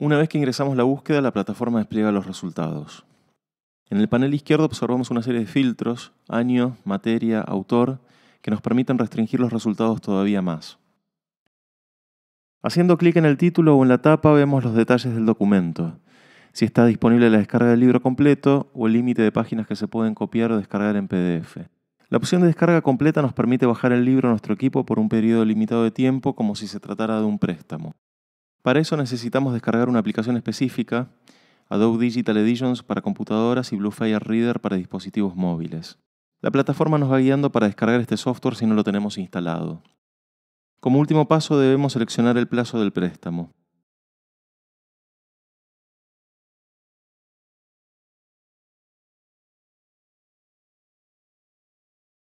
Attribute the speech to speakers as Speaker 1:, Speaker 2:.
Speaker 1: Una vez que ingresamos la búsqueda, la plataforma despliega los resultados. En el panel izquierdo observamos una serie de filtros, año, materia, autor, que nos permiten restringir los resultados todavía más. Haciendo clic en el título o en la tapa vemos los detalles del documento, si está disponible la descarga del libro completo o el límite de páginas que se pueden copiar o descargar en PDF. La opción de descarga completa nos permite bajar el libro a nuestro equipo por un periodo limitado de tiempo como si se tratara de un préstamo. Para eso necesitamos descargar una aplicación específica, Adobe Digital Editions para computadoras y Bluefire Reader para dispositivos móviles. La plataforma nos va guiando para descargar este software si no lo tenemos instalado. Como último paso debemos seleccionar el plazo del préstamo.